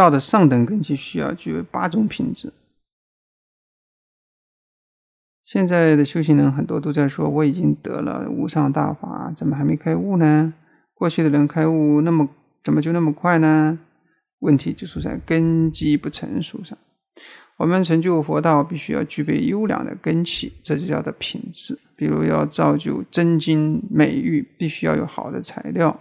道的上等根基需要具备八种品质。现在的修行人很多都在说：“我已经得了无上大法，怎么还没开悟呢？”过去的人开悟那么怎么就那么快呢？问题就出在根基不成熟上。我们成就佛道必须要具备优良的根器，这就叫做品质。比如要造就真金美玉，必须要有好的材料。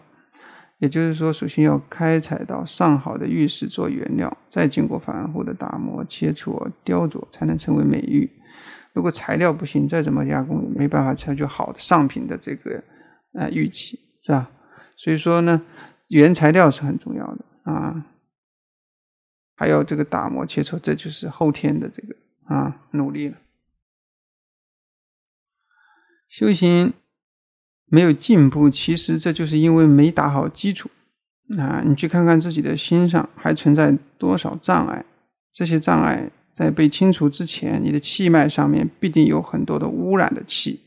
也就是说，首先要开采到上好的玉石做原料，再经过反复的打磨、切磋、雕琢，才能成为美玉。如果材料不行，再怎么加工也没办法采就好的上品的这个呃玉器，是吧？所以说呢，原材料是很重要的啊，还有这个打磨、切磋，这就是后天的这个啊努力了，修行。没有进步，其实这就是因为没打好基础啊！你去看看自己的心上还存在多少障碍，这些障碍在被清除之前，你的气脉上面必定有很多的污染的气。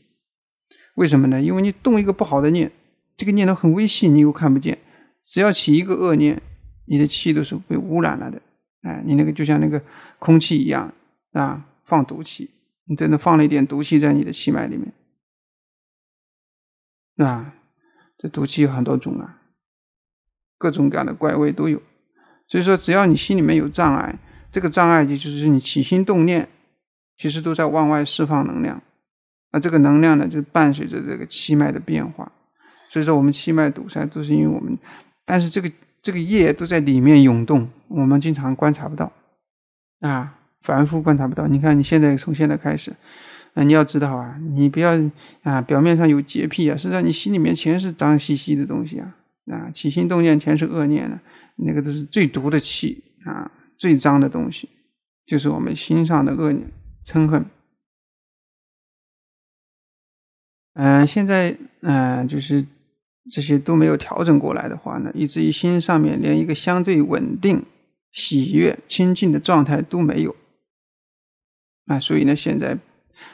为什么呢？因为你动一个不好的念，这个念头很微细，你又看不见。只要起一个恶念，你的气都是被污染了的。哎，你那个就像那个空气一样啊，放毒气，你真的放了一点毒气在你的气脉里面。啊，这毒气有很多种啊，各种各样的怪味都有。所以说，只要你心里面有障碍，这个障碍就就是你起心动念，其实都在往外释放能量。那这个能量呢，就伴随着这个气脉的变化。所以说，我们气脉堵塞都是因为我们，但是这个这个液都在里面涌动，我们经常观察不到啊，凡夫观察不到。你看，你现在从现在开始。你要知道啊，你不要啊，表面上有洁癖啊，实际上你心里面全是脏兮兮的东西啊啊，起心动念全是恶念啊，那个都是最毒的气啊，最脏的东西，就是我们心上的恶念、嗔恨。嗯，现在嗯，就是这些都没有调整过来的话呢，以至于心上面连一个相对稳定、喜悦、清净的状态都没有。啊，所以呢，现在。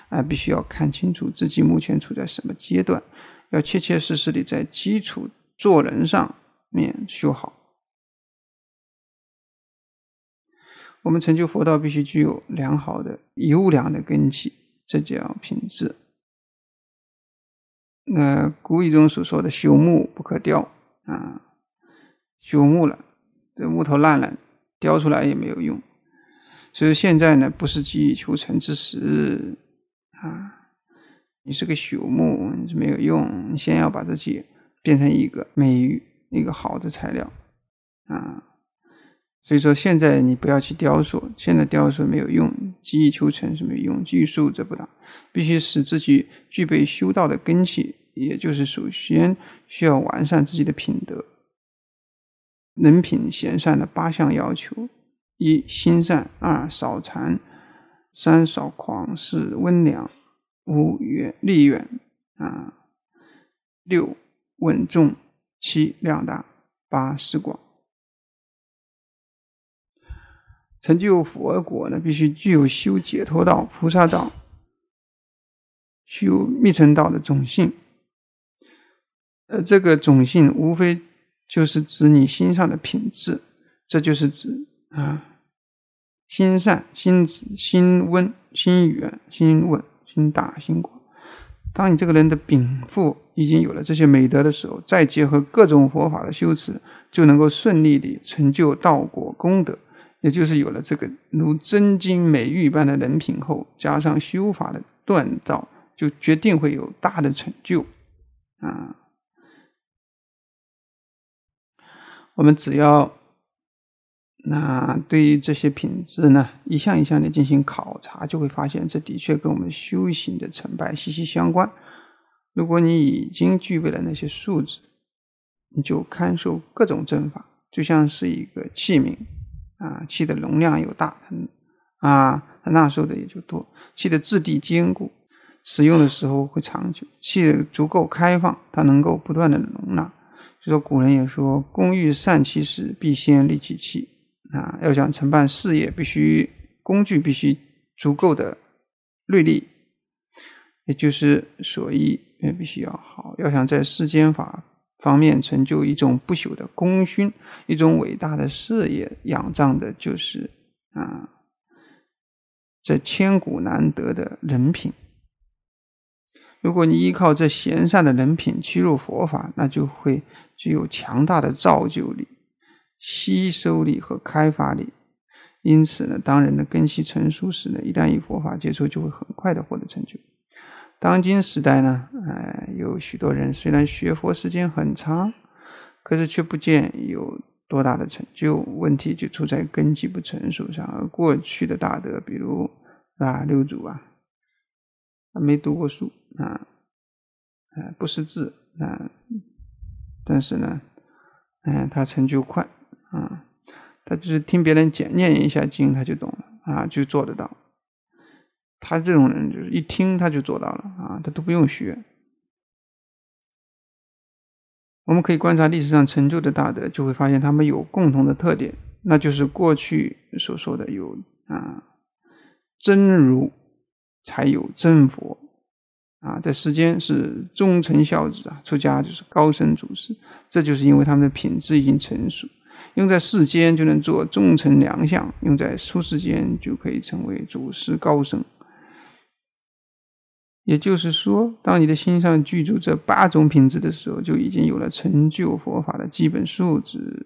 啊，必须要看清楚自己目前处在什么阶段，要切切实实地在基础做人上面修好。我们成就佛道，必须具有良好的、优良的根基，这叫品质。那古语中所说的“朽木不可雕”，啊，朽木了，这木头烂了，雕出来也没有用。所以现在呢，不是急于求成之时。啊，你是个朽木，你没有用。你先要把自己变成一个美、一个好的材料啊。所以说，现在你不要去雕塑，现在雕塑没有用，急艺求成没有用？技术则不大，必须使自己具备修道的根基，也就是首先需要完善自己的品德，人品贤善的八项要求：一心善，二少残。三少狂四温良，五远利远啊，六稳重，七量大，八识广。成就佛果呢，必须具有修解脱道、菩萨道、修密乘道的种性。呃，这个种性无非就是指你心上的品质，这就是指啊。心善，心慈，心温，心远、心稳，心大，心广。当你这个人的禀赋已经有了这些美德的时候，再结合各种佛法的修持，就能够顺利的成就道果功德。也就是有了这个如真经美玉般的人品后，加上修法的锻造，就决定会有大的成就。啊，我们只要。那对于这些品质呢，一项一项的进行考察，就会发现这的确跟我们修行的成败息息相关。如果你已经具备了那些素质，你就看守各种阵法，就像是一个器皿啊，器的容量又大，它啊，它纳受的也就多；器的质地坚固，使用的时候会长久；器足够开放，它能够不断的容纳。就说古人也说：“工欲善其事，必先利其器。”啊，要想承办事业，必须工具必须足够的锐利，也就是所依也必须要好。要想在世间法方面成就一种不朽的功勋、一种伟大的事业，仰仗的就是啊这千古难得的人品。如果你依靠这贤善的人品去入佛法，那就会具有强大的造就力。吸收力和开发力，因此呢，当人的根系成熟时呢，一旦与佛法接触，就会很快的获得成就。当今时代呢，呃，有许多人虽然学佛时间很长，可是却不见有多大的成就，问题就出在根基不成熟上。而过去的大德，比如啊六祖啊，没读过书啊，哎，不识字啊，但是呢，嗯，他成就快。嗯，他就是听别人简念一下经，他就懂了啊，就做得到。他这种人就是一听他就做到了啊，他都不用学。我们可以观察历史上成就的大德，就会发现他们有共同的特点，那就是过去所说的有啊，真如才有真佛啊，在世间是忠臣孝子啊，出家就是高僧祖师，这就是因为他们的品质已经成熟。用在世间就能做众臣良相，用在出世间就可以成为祖师高僧。也就是说，当你的心上具足这八种品质的时候，就已经有了成就佛法的基本素质。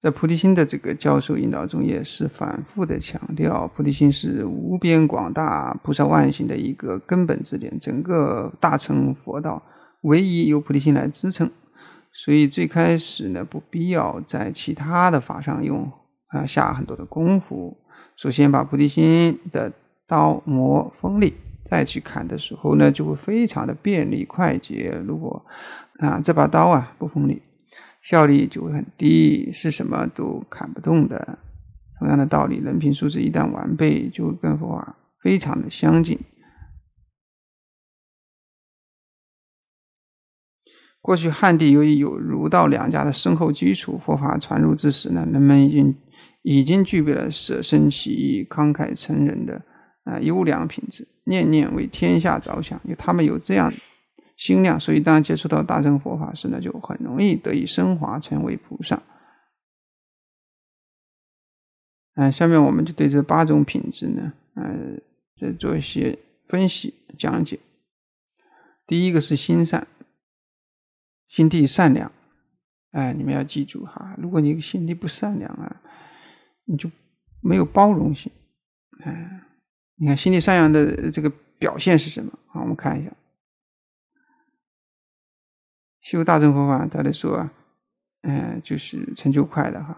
在菩提心的这个教授引导中，也是反复的强调，菩提心是无边广大菩萨万行的一个根本之点，整个大乘佛道。唯一由菩提心来支撑，所以最开始呢，不必要在其他的法上用啊下很多的功夫。首先把菩提心的刀磨锋利，再去砍的时候呢，就会非常的便利快捷。如果啊这把刀啊不锋利，效率就会很低，是什么都砍不动的。同样的道理，人品素质一旦完备，就会跟佛法非常的相近。过去汉地由于有儒道两家的深厚基础，佛法传入之时呢，人们已经已经具备了舍身取义、慷慨成仁的啊优良品质，念念为天下着想。因为他们有这样心量，所以当接触到大乘佛法时呢，就很容易得以升华，成为菩萨。啊，下面我们就对这八种品质呢，呃，再做一些分析讲解。第一个是心善。心地善良，哎，你们要记住哈。如果你心地不善良啊，你就没有包容性，哎，你看，心地善良的这个表现是什么？好，我们看一下。修大乘佛法，他来说啊，嗯，就是成就快的哈。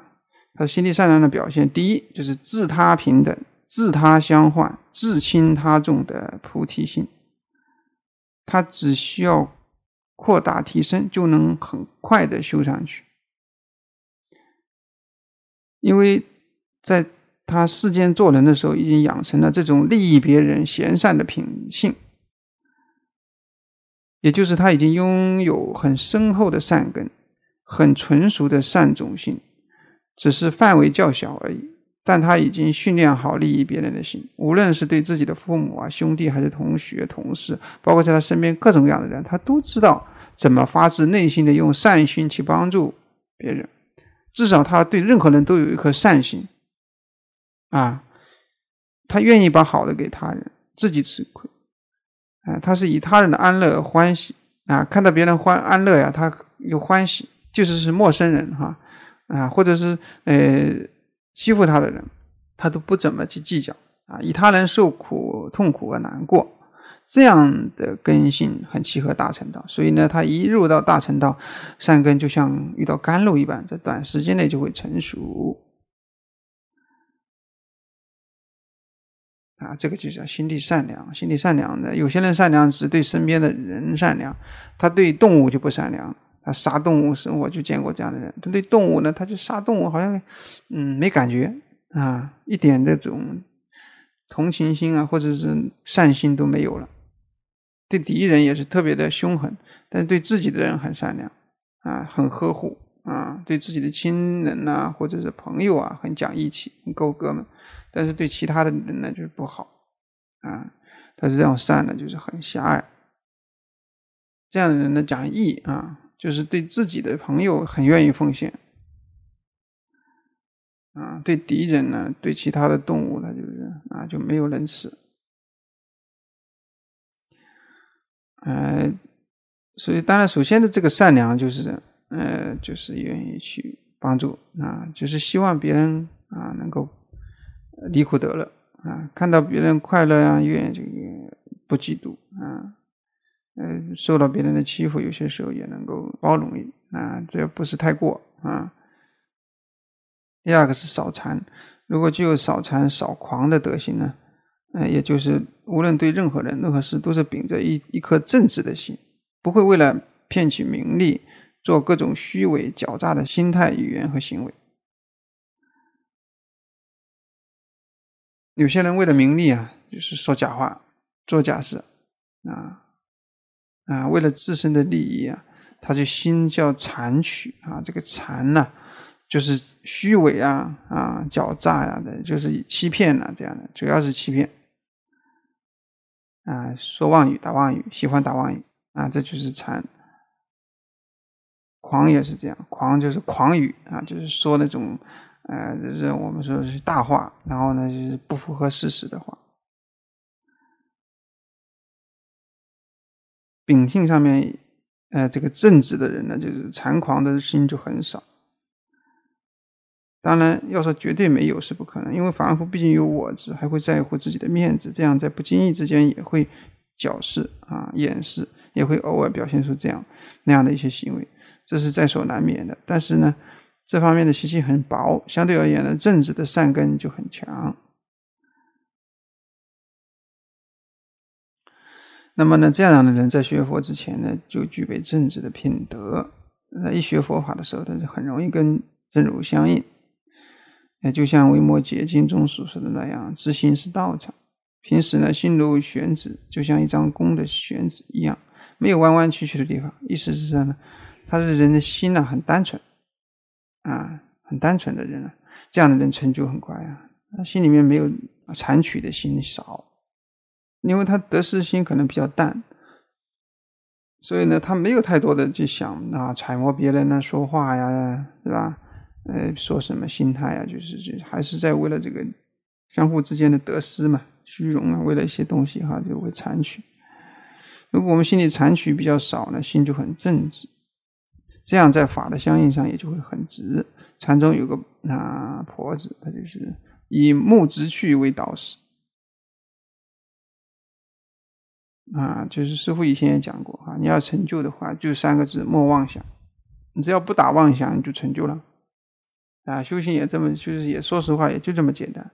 他心地善良的表现，第一就是自他平等、自他相换、自轻他重的菩提心。他只需要。扩大提升，就能很快的修上去，因为在他世间做人的时候，已经养成了这种利益别人、行善的品性，也就是他已经拥有很深厚的善根、很纯熟的善种性，只是范围较小而已。但他已经训练好利益别人的心，无论是对自己的父母啊、兄弟，还是同学、同事，包括在他身边各种各样的人，他都知道怎么发自内心的用善心去帮助别人。至少他对任何人都有一颗善心啊，他愿意把好的给他人，自己吃亏啊。他是以他人的安乐欢喜啊，看到别人欢安乐呀，他有欢喜。即使是陌生人哈啊，或者是呃。欺负他的人，他都不怎么去计较啊，以他人受苦、痛苦和难过这样的根性，很契合大乘道。所以呢，他一入到大乘道，善根就像遇到甘露一般，在短时间内就会成熟。啊，这个就叫心地善良。心地善良的有些人善良，只对身边的人善良，他对动物就不善良。他杀动物，生活就见过这样的人。他对动物呢，他就杀动物，好像，嗯，没感觉啊，一点那种同情心啊，或者是善心都没有了。对敌人也是特别的凶狠，但是对自己的人很善良啊，很呵护啊，对自己的亲人呐，或者是朋友啊，很讲义气，够哥们。但是对其他的人呢，就是不好啊。他是这种善呢，就是很狭隘。这样的人呢，讲义啊。就是对自己的朋友很愿意奉献，啊，对敌人呢，对其他的动物，呢，就是啊，就没有仁慈。呃，所以当然，首先的这个善良就是，呃，就是愿意去帮助，啊，就是希望别人啊能够离苦得乐啊，看到别人快乐，愿这个不嫉妒，啊。嗯，受到别人的欺负，有些时候也能够包容你啊，这不是太过啊。第二个是少缠，如果具有少缠少狂的德行呢，嗯，也就是无论对任何人、任何事，都是秉着一一颗正直的心，不会为了骗取名利，做各种虚伪狡诈的心态、语言和行为。有些人为了名利啊，就是说假话、做假事啊。啊，为了自身的利益啊，他就心叫残取啊。这个残呢，就是虚伪啊，啊，狡诈呀的，就是欺骗呐这样的，主要是欺骗。啊，说妄语，打妄语，喜欢打妄语啊，这就是残。狂也是这样，狂就是狂语啊，就是说那种，呃，就是我们说是大话，然后呢就是不符合事实的话。秉性上面，呃，这个正直的人呢，就是残狂的心就很少。当然，要说绝对没有是不可能，因为凡夫毕竟有我执，还会在乎自己的面子，这样在不经意之间也会矫饰啊、掩饰，也会偶尔表现出这样那样的一些行为，这是在所难免的。但是呢，这方面的习气很薄，相对而言呢，正直的善根就很强。那么呢，这样的人在学佛之前呢，就具备正直的品德。那一学佛法的时候，他就很容易跟真如相应。那就像《维摩诘经》中所说的那样，知心是道场。平时呢，心如玄子，就像一张弓的玄子一样，没有弯弯曲曲的地方。意思是说呢，他是人的心呢，很单纯啊，很单纯的人。这样的人成就很快啊，他心里面没有残取的心少。因为他得失心可能比较淡，所以呢，他没有太多的去想啊，揣摩别人呢说话呀，是吧？呃，说什么心态呀，就是就还是在为了这个相互之间的得失嘛、虚荣啊，为了一些东西哈，就会残取。如果我们心里残取比较少呢，心就很正直，这样在法的相应上也就会很直。禅宗有个啊婆子，她就是以木直去为导师。啊，就是师傅以前也讲过哈，你要成就的话，就三个字：莫妄想。你只要不打妄想，你就成就了。啊，修行也这么，就是也说实话，也就这么简单。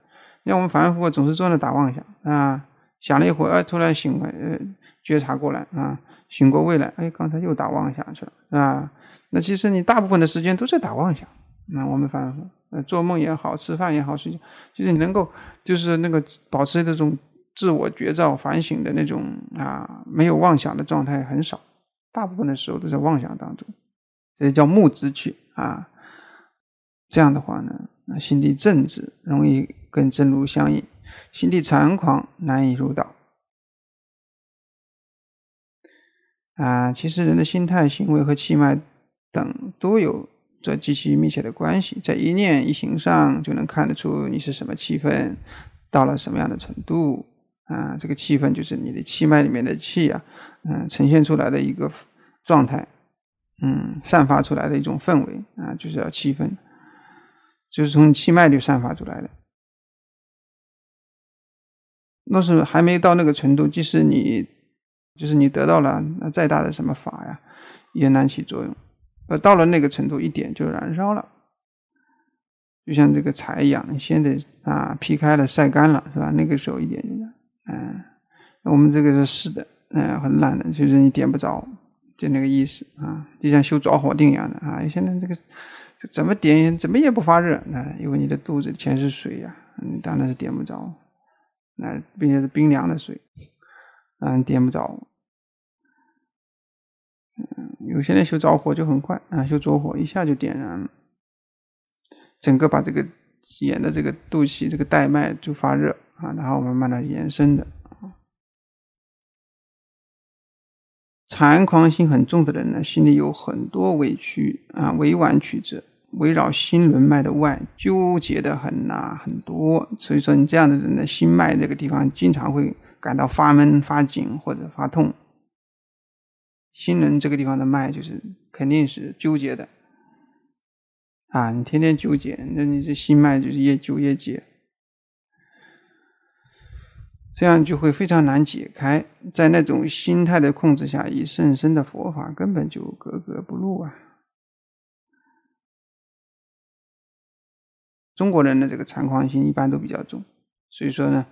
为我们反反复复总是转那打妄想啊，想了一会儿，哎，突然醒过来，呃，觉察过来啊，醒过味来，哎，刚才又打妄想去了啊。那其实你大部分的时间都在打妄想。那我们反复，做梦也好，吃饭也好，睡觉，就是你能够，就是那个保持这种。自我觉照、反省的那种啊，没有妄想的状态很少，大部分的时候都在妄想当中，这叫目之去啊。这样的话呢，心地正直容易跟真如相应，心地残狂难以入道啊。其实人的心态、行为和气脉等都有着极其密切的关系，在一念一行上就能看得出你是什么气氛，到了什么样的程度。啊，这个气氛就是你的气脉里面的气啊，嗯，呈现出来的一个状态，嗯，散发出来的一种氛围啊，就是要气氛，就是从气脉里散发出来的。若是还没到那个程度，即使你就是你得到了那再大的什么法呀，也难起作用。而到了那个程度，一点就燃烧了，就像这个柴一样，你先得啊劈开了、晒干了，是吧？那个时候一点。嗯，我们这个是湿的，嗯，很烂的，就是你点不着，就那个意思啊，就像修着火定一样的啊。现在这个怎么点怎么也不发热，啊，因为你的肚子全是水呀，你当然是点不着，那并且是冰凉的水，嗯，点不着。嗯，有些人修着火就很快啊，修着火一下就点燃了，整个把这个眼的这个肚脐这个带脉就发热。啊，然后慢慢的延伸的啊，狂心很重的人呢，心里有很多委屈啊，委婉曲折，围绕心轮脉的外纠结的很呐，很多。所以说，你这样的人呢，心脉这个地方经常会感到发闷、发紧或者发痛。心轮这个地方的脉就是肯定是纠结的，啊，你天天纠结，那你这心脉就是越纠越结。这样就会非常难解开，在那种心态的控制下，以甚深的佛法根本就格格不入啊！中国人的这个猖狂心一般都比较重，所以说呢，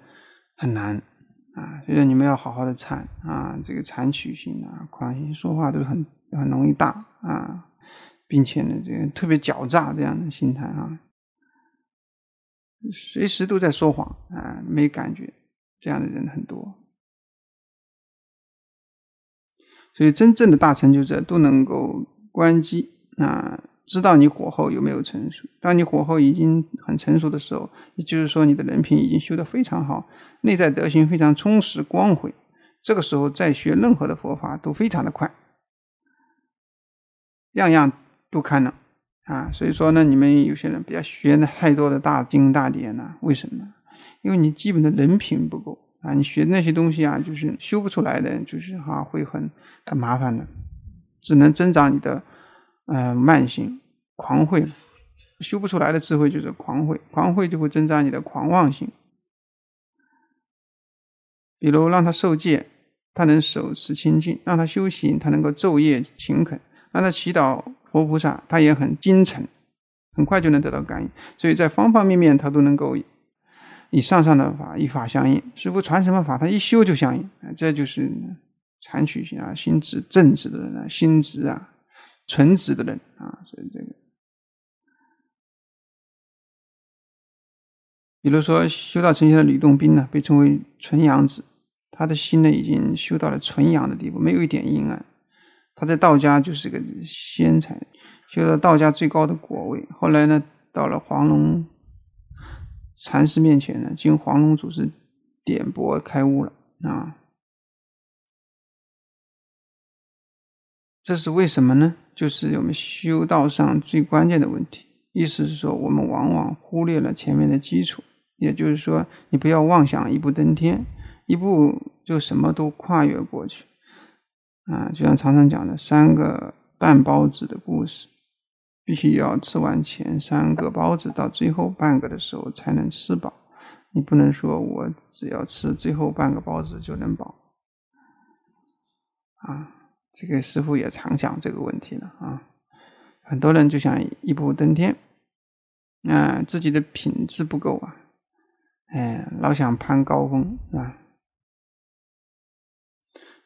很难啊。所以说你们要好好的参啊，这个猖取心啊、狂心，说话都很很容易大啊，并且呢，这个特别狡诈这样的心态啊，随时都在说谎啊，没感觉。这样的人很多，所以真正的大成就者都能够关机，啊，知道你火候有没有成熟。当你火候已经很成熟的时候，也就是说你的人品已经修得非常好，内在德行非常充实光辉，这个时候再学任何的佛法都非常的快，样样都堪能啊。所以说呢，你们有些人不要学那太多的大经大典呢，为什么？因为你基本的人品不够啊，你学那些东西啊，就是修不出来的，就是哈会很很麻烦的，只能增长你的呃慢性狂慧，修不出来的智慧就是狂慧，狂慧就会增长你的狂妄性。比如让他受戒，他能手持清净；让他修行，他能够昼夜勤恳；让他祈祷佛菩萨，他也很精诚，很快就能得到感应。所以在方方面面，他都能够。以上上的法，以法相应。师傅传什么法，他一修就相应。这就是禅取啊，心直正直的人啊，心直啊，纯直的人啊。所以这个，比如说修道成仙的吕洞宾呢，被称为纯阳子，他的心呢已经修到了纯阳的地步，没有一点阴暗。他在道家就是个仙才，修到道家最高的果位。后来呢，到了黄龙。禅师面前呢，经黄龙祖师点拨开悟了啊！这是为什么呢？就是我们修道上最关键的问题。意思是说，我们往往忽略了前面的基础，也就是说，你不要妄想一步登天，一步就什么都跨越过去啊！就像常常讲的三个半包子的故事。必须要吃完前三个包子，到最后半个的时候才能吃饱。你不能说我只要吃最后半个包子就能饱。啊，这个师傅也常讲这个问题了啊。很多人就想一步登天，啊，自己的品质不够啊，哎，老想攀高峰是吧？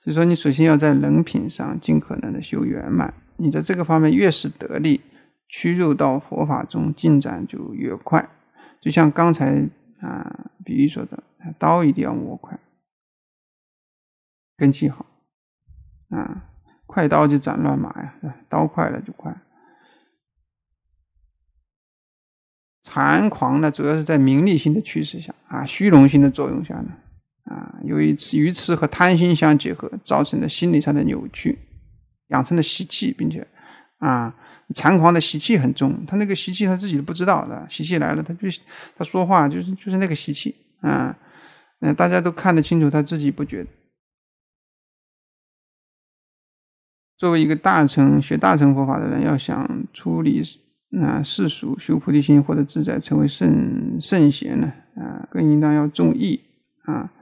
所以说，你首先要在人品上尽可能的修圆满。你在这个方面越是得力。屈入到佛法中，进展就越快。就像刚才啊，比喻说的，刀一定要握快，根基好，啊，快刀就斩乱麻呀，刀快了就快。残狂呢，主要是在名利心的驱使下，啊，虚荣心的作用下呢，啊，由于鱼痴和贪心相结合，造成的心理上的扭曲，养成的习气，并且啊。残狂的习气很重，他那个习气他自己都不知道的，习气来了，他就他说话就是就是那个习气，嗯嗯，大家都看得清楚，他自己不觉。作为一个大乘学大乘佛法的人，要想出离啊世俗，修菩提心或者自在，成为圣圣贤呢，啊，更应当要重义啊，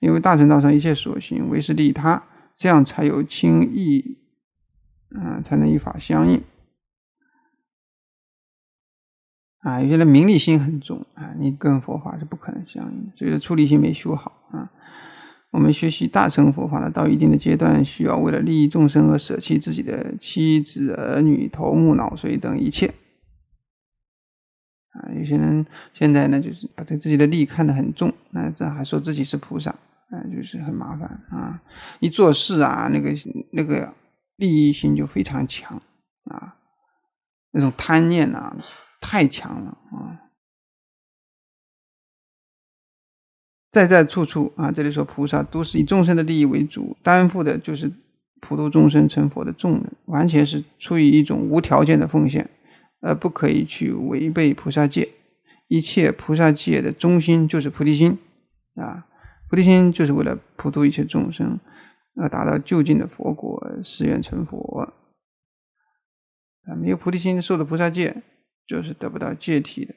因为大乘道上一切所行唯是利他，这样才有轻义，嗯，才能依法相应。啊，有些人名利心很重啊，你跟佛法是不可能相应，所以说出离心没修好啊。我们学习大乘佛法呢，到一定的阶段，需要为了利益众生而舍弃自己的妻子儿女、头目脑髓等一切啊。有些人现在呢，就是把对自己的利看得很重，那这还说自己是菩萨啊，就是很麻烦啊。一做事啊，那个那个利益心就非常强啊，那种贪念啊。太强了啊！在在处处啊，这里说菩萨都是以众生的利益为主，担负的就是普度众生成佛的重任，完全是出于一种无条件的奉献，而不可以去违背菩萨戒。一切菩萨戒的中心就是菩提心啊，菩提心就是为了普度一切众生，啊，达到就近的佛国，誓愿成佛啊。没有菩提心，受的菩萨戒。就是得不到借体的，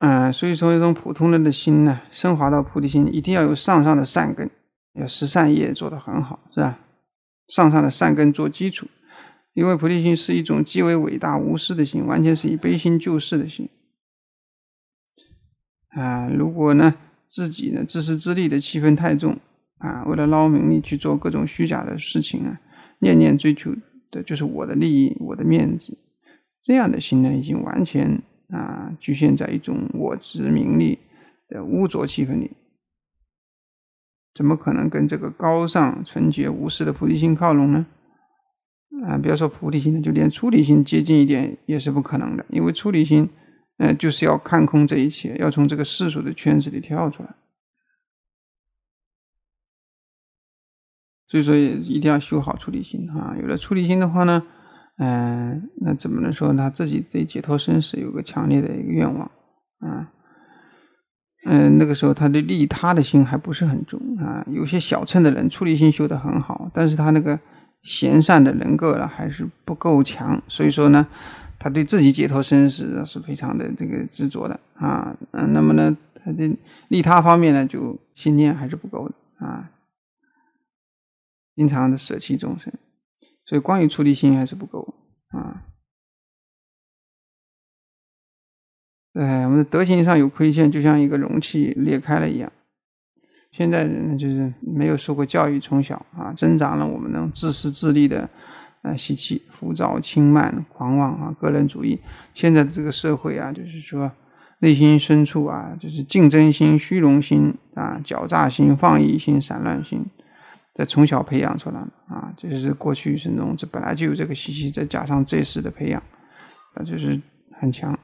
嗯，所以说一种普通人的心呢，升华到菩提心，一定要有上上的善根，要十善业做得很好，是吧？上上的善根做基础，因为菩提心是一种极为伟大无私的心，完全是以悲心救世的心。啊，如果呢自己呢自私自利的气氛太重，啊，为了捞名利去做各种虚假的事情啊，念念追求。对，就是我的利益，我的面子，这样的心呢，已经完全啊局限在一种我执名利的污浊气氛里，怎么可能跟这个高尚纯洁无私的菩提心靠拢呢？啊，不要说菩提心了，就连出离心接近一点也是不可能的，因为出离心，嗯，就是要看空这一切，要从这个世俗的圈子里跳出来。所以说，一定要修好出离心啊！有了出离心的话呢，嗯，那怎么能说他自己对解脱生死有个强烈的一个愿望啊？嗯，那个时候他的利他的心还不是很重啊。有些小乘的人出离心修得很好，但是他那个行善的人格呢还是不够强，所以说呢，他对自己解脱生死是非常的这个执着的啊。嗯，那么呢，他的利他方面呢，就信念还是不够的啊。经常的舍弃众生，所以光有出离心还是不够啊！哎，我们的德行上有亏欠，就像一个容器裂开了一样。现在人就是没有受过教育，从小啊，增长了我们那种自私自利的啊习气，浮躁、轻慢、狂妄啊，个人主义。现在的这个社会啊，就是说内心深处啊，就是竞争心、虚荣心啊、狡诈心、放逸心、散乱心。在从小培养出来的啊，这是过去一生中，这本来就有这个习气，再加上这一世的培养，那就是很强。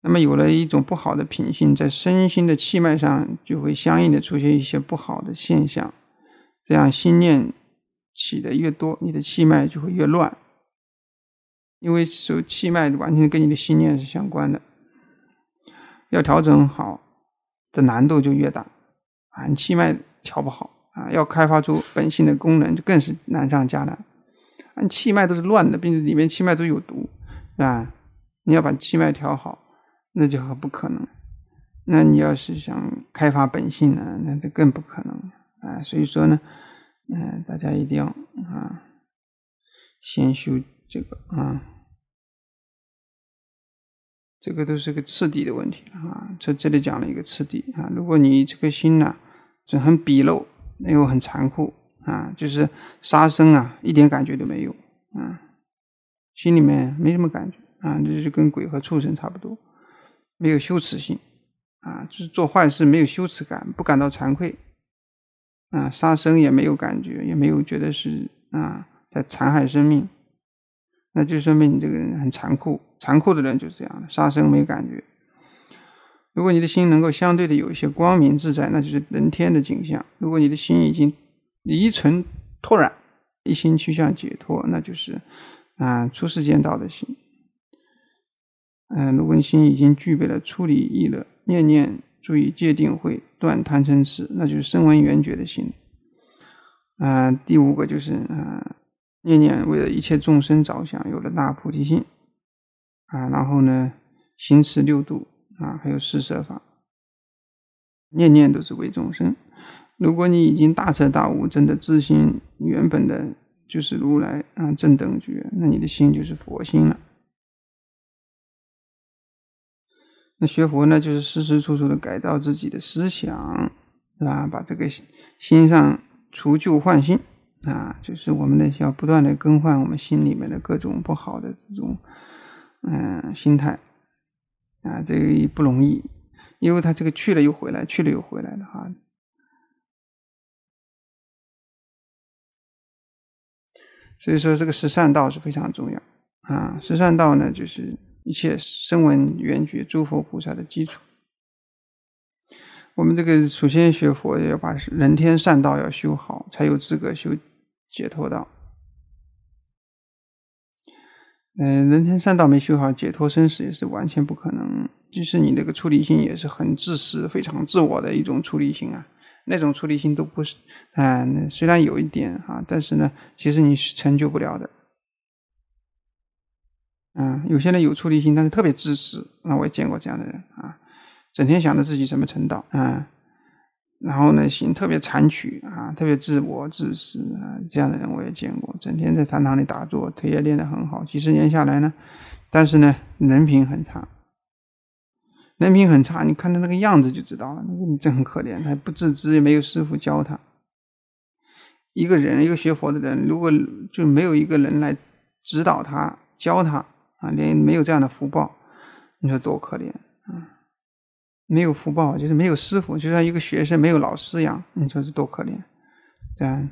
那么有了一种不好的品性，在身心的气脉上，就会相应的出现一些不好的现象。这样心念起的越多，你的气脉就会越乱，因为说气脉完全跟你的心念是相关的，要调整好的难度就越大。按气脉调不好啊，要开发出本性的功能就更是难上加难。按气脉都是乱的，并且里面气脉都有毒，是吧？你要把气脉调好，那就很不可能。那你要是想开发本性呢，那就更不可能啊。所以说呢，嗯，大家一定要啊，先修这个啊，这个都是个次第的问题啊。在这里讲了一个次第啊，如果你这颗心呢。就很鄙陋，又很残酷啊！就是杀生啊，一点感觉都没有啊，心里面没什么感觉啊，这就跟鬼和畜生差不多，没有羞耻心啊，就是做坏事没有羞耻感，不感到惭愧啊，杀生也没有感觉，也没有觉得是啊在残害生命，那就说明你这个人很残酷，残酷的人就是这样的，杀生没感觉。如果你的心能够相对的有一些光明自在，那就是人天的景象；如果你的心已经离尘脱染，一心趋向解脱，那就是啊初世间道的心。嗯，如你心已经具备了出离意乐，念念注意界定慧，断贪嗔痴，那就是声闻缘觉的心。啊，第五个就是啊，念念为了一切众生着想，有了大菩提心。啊，然后呢，行持六度。啊，还有施舍法，念念都是为众生。如果你已经大彻大悟，真的自心原本的就是如来啊正等觉，那你的心就是佛心了。那学佛呢，就是时时处处的改造自己的思想，是吧？把这个心上除旧换新啊，就是我们呢要不断的更换我们心里面的各种不好的这种嗯心态。啊，这个不容易，因为他这个去了又回来，去了又回来的哈。所以说，这个十善道是非常重要啊。十善道呢，就是一切声闻、缘觉、诸佛菩萨的基础。我们这个首先学佛，要把人天善道要修好，才有资格修解脱道。嗯，人天善道没修好，解脱生死也是完全不可能。就是你那个出离心也是很自私、非常自我的一种出离心啊，那种出离心都不是。嗯，虽然有一点啊，但是呢，其实你是成就不了的。嗯，有些人有出离心，但是特别自私。那我也见过这样的人啊，整天想着自己怎么成道。嗯。然后呢，心特别残曲啊，特别自我自私啊，这样的人我也见过，整天在禅堂里打坐，腿也练得很好，几十年下来呢，但是呢，人品很差，人品很差，你看他那个样子就知道了。你说你真很可怜，他不自知，也没有师傅教他。一个人一个学佛的人，如果就没有一个人来指导他、教他啊，连没有这样的福报，你说多可怜，嗯。没有福报，就是没有师傅，就像一个学生没有老师一样。你说这多可怜，对吧？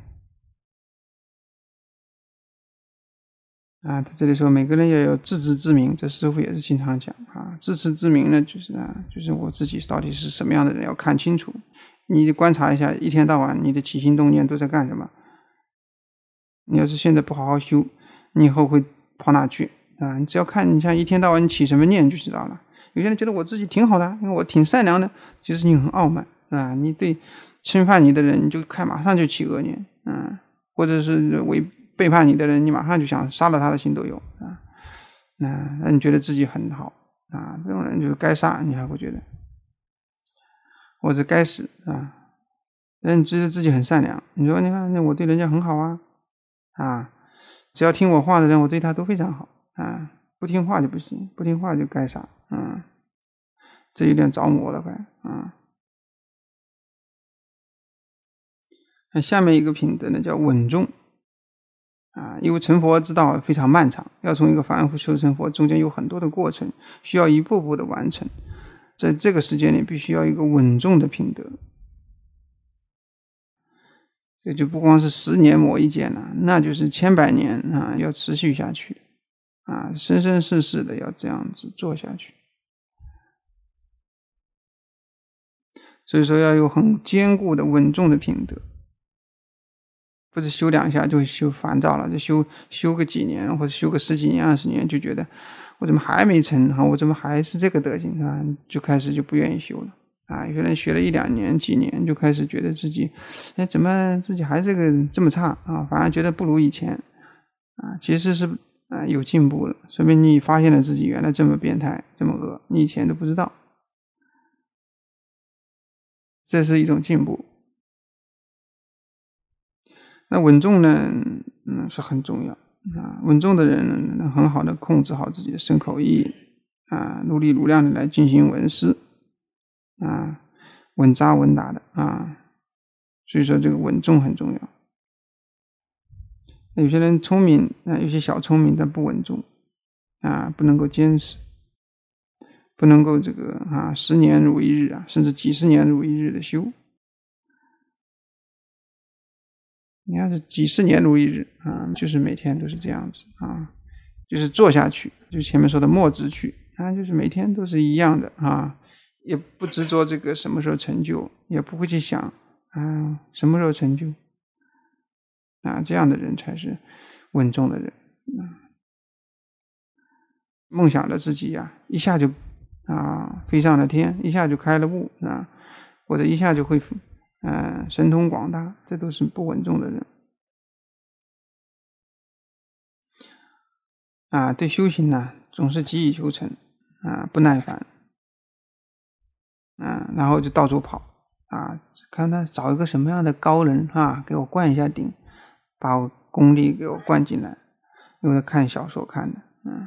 啊，他这里说每个人要有自知之明，这师傅也是经常讲啊。自知之明呢，就是啊，就是我自己到底是什么样的人，要看清楚。你观察一下，一天到晚你的起心动念都在干什么？你要是现在不好好修，你以后会跑哪去啊？你只要看你像一天到晚你起什么念就知道了。有些人觉得我自己挺好的，因为我挺善良的。其实你很傲慢啊！你对侵犯你的人，你就看马上就起恶念，嗯，或者是违背叛你的人，你马上就想杀了他的心都有啊。那那你觉得自己很好啊？这种人就是该杀，你还会觉得或者该死啊？但你觉得自己很善良，你说你看，那我对人家很好啊啊！只要听我话的人，我对他都非常好啊。不听话就不行，不听话就该杀。嗯，这有点着魔了，快。嗯，那下面一个品德呢，叫稳重啊。因为成佛之道非常漫长，要从一个凡夫修成佛，中间有很多的过程，需要一步步的完成。在这个时间里，必须要一个稳重的品德。这就不光是十年磨一剑了，那就是千百年啊，要持续下去。啊，生生世世的要这样子做下去，所以说要有很坚固的、稳重的品德，不是修两下就修烦躁了，就修修个几年或者修个十几年、二十年，就觉得我怎么还没成啊？我怎么还是这个德行啊？就开始就不愿意修了啊！原来学了一两年、几年，就开始觉得自己，哎，怎么自己还是个这么差啊？反而觉得不如以前啊，其实是。啊，有进步了，说明你发现了自己原来这么变态，这么恶，你以前都不知道，这是一种进步。那稳重呢？嗯，是很重要啊。稳重的人能很好的控制好自己的身口意啊，努力如量的来进行文思啊，稳扎稳打的啊，所以说这个稳重很重要。有些人聪明，啊，有些小聪明，但不稳重，啊，不能够坚持，不能够这个啊，十年如一日啊，甚至几十年如一日的修。你要是几十年如一日啊，就是每天都是这样子啊，就是做下去，就前面说的墨之去，啊，就是每天都是一样的啊，也不执着这个什么时候成就，也不会去想啊什么时候成就。啊，这样的人才是稳重的人。啊。梦想着自己呀，一下就啊飞上了天，一下就开了悟啊，或者一下就恢复嗯神通广大，这都是不稳重的人。啊，对修行呢，总是急于求成啊，不耐烦，嗯，然后就到处跑啊，看他找一个什么样的高人啊，给我灌一下顶。把我功力给我灌进来，因为看小说看的，嗯，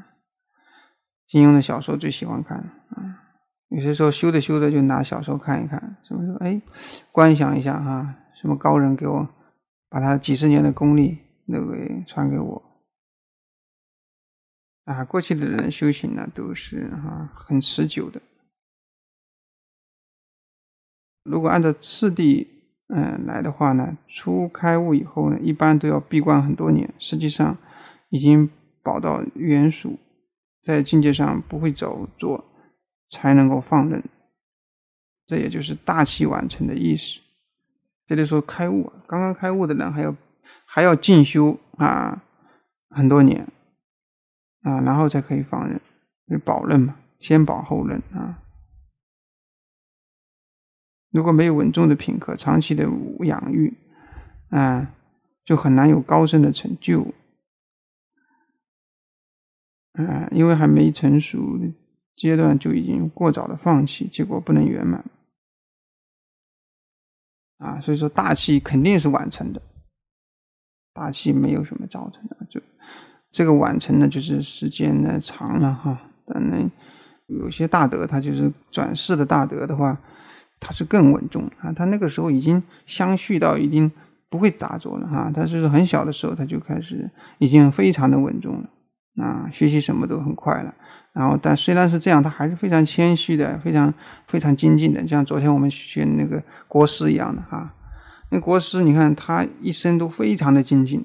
金庸的小说最喜欢看，嗯，有些时候修着修着就拿小说看一看，什么时候哎，观想一下哈，什么高人给我把他几十年的功力那个传给我，啊，过去的人修行呢都是啊很持久的，如果按照次第。嗯，来的话呢，初开悟以后呢，一般都要闭关很多年。实际上，已经保到元属，在境界上不会走坐，才能够放任。这也就是大器晚成的意思。这就说，开悟刚刚开悟的人，还要还要进修啊，很多年啊，然后才可以放任，是保任嘛，先保后任啊。如果没有稳重的品格，长期的养育，啊，就很难有高深的成就。嗯，因为还没成熟阶段就已经过早的放弃，结果不能圆满。啊，所以说大器肯定是晚成的，大器没有什么造成的，就这个晚成呢，就是时间呢长了哈。但那有些大德，他就是转世的大德的话。他是更稳重啊！他那个时候已经相续到已经不会杂浊了哈！他是很小的时候他就开始已经非常的稳重了啊，学习什么都很快了。然后，但虽然是这样，他还是非常谦虚的，非常非常精进的。就像昨天我们学那个国师一样的哈，那国师你看他一生都非常的精进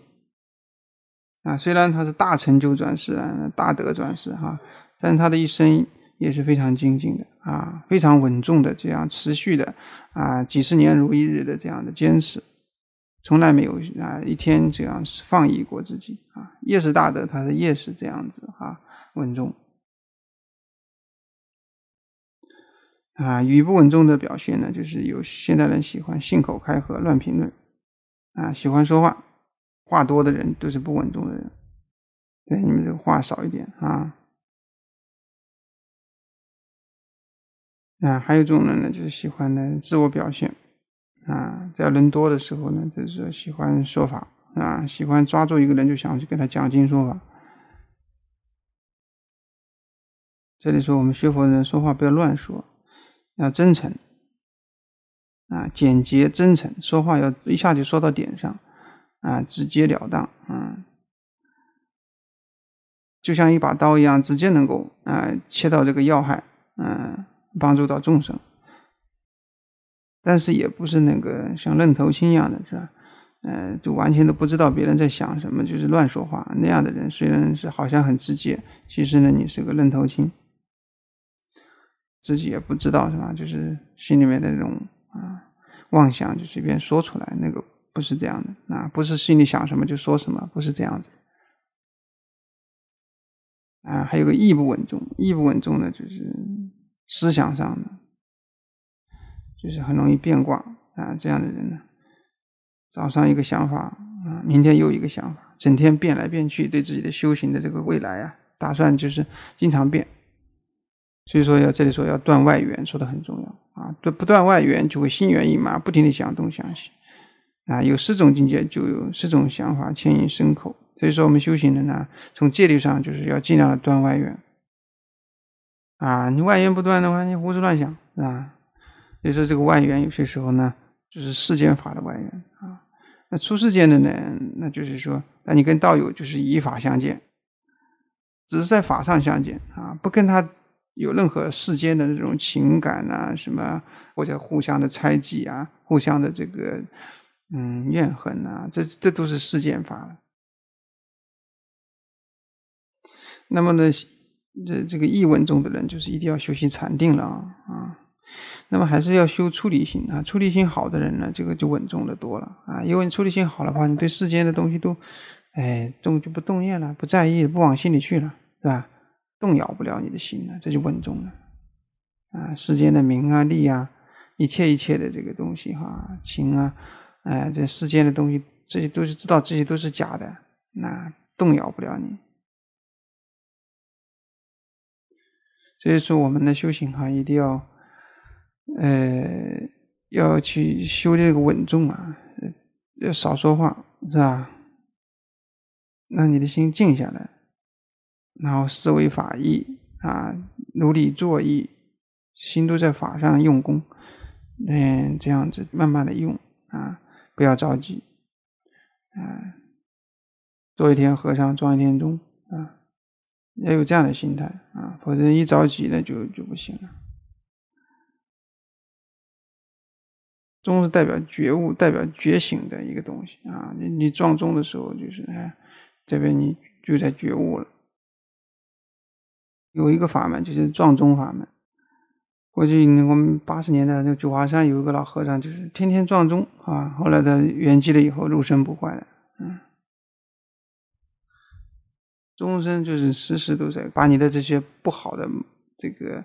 啊，虽然他是大成就转世啊，大德转世哈，但是他的一生。也是非常精进的啊，非常稳重的这样持续的啊，几十年如一日的这样的坚持，从来没有啊一天这样放逸过自己啊。越是大德，他的越是这样子啊，稳重。啊，语不稳重的表现呢，就是有现代人喜欢信口开河、乱评论啊，喜欢说话话多的人都是不稳重的人。对你们这个话少一点啊。啊，还有一种人呢，就是喜欢呢自我表现，啊，在人多的时候呢，就是说喜欢说法，啊，喜欢抓住一个人就想去给他讲经说法。这里说我们学佛人说话不要乱说，要真诚，啊，简洁真诚，说话要一下就说到点上，啊，直截了当，嗯，就像一把刀一样，直接能够啊切到这个要害，嗯。帮助到众生，但是也不是那个像愣头青一样的是吧？嗯，就完全都不知道别人在想什么，就是乱说话那样的人。虽然是好像很直接，其实呢，你是个愣头青，自己也不知道是吧？就是心里面的那种啊妄想就随便说出来，那个不是这样的啊，不是心里想什么就说什么，不是这样子。啊，还有个义不稳重，义不稳重呢，就是。思想上的，就是很容易变卦啊，这样的人呢，早上一个想法啊，明天又一个想法，整天变来变去，对自己的修行的这个未来啊，打算就是经常变。所以说要这里说要断外缘，说的很重要啊，不不断外缘就会心猿意马，不停的想东想西啊。有四种境界，就有四种想法牵引牲口。所以说我们修行的呢，从戒律上就是要尽量的断外缘。啊，你外缘不断的话，你胡思乱想啊。所以说，这个外缘有些时候呢，就是世间法的外缘啊。那出世间的呢，那就是说，那你跟道友就是以法相见，只是在法上相见啊，不跟他有任何世间的这种情感啊，什么或者互相的猜忌啊，互相的这个嗯怨恨啊，这这都是世间法了。那么呢？这这个意稳重的人，就是一定要修习禅定了啊啊！那么还是要修处理心啊，处理心好的人呢，这个就稳重的多了啊。因为你处理心好的话，你对世间的东西都，哎动就不动念了，不在意，不往心里去了，是吧？动摇不了你的心了，这就稳重了啊。世间的名啊利啊，一切一切的这个东西哈，情啊，哎，这世间的东西，这些都是知道这些都是假的，那动摇不了你。所以说，我们的修行哈，一定要，呃，要去修这个稳重啊，要少说话，是吧？让你的心静下来，然后思维法意啊，努力做意，心都在法上用功，嗯，这样子慢慢的用啊，不要着急，啊，做一天和尚撞一天钟，啊。也有这样的心态啊，否则一着急呢就就不行了。钟是代表觉悟、代表觉醒的一个东西啊。你你撞钟的时候，就是哎，这边你就在觉悟了。有一个法门就是撞钟法门。过去我们八十年代那九华山有一个老和尚，就是天天撞钟啊。后来他圆寂了以后，肉身不坏的，嗯。钟声就是时时都在，把你的这些不好的这个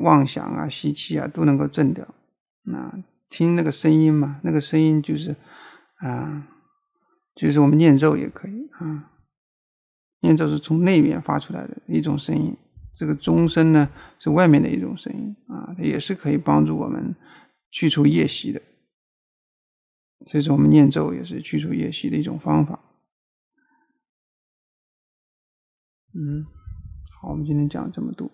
妄想啊、习气啊都能够震掉。那听那个声音嘛，那个声音就是啊，就是我们念咒也可以啊。念咒是从内面发出来的一种声音，这个钟声呢是外面的一种声音啊，也是可以帮助我们去除夜习的。这是我们念咒也是去除夜习的一种方法。嗯，好，我们今天讲这么多。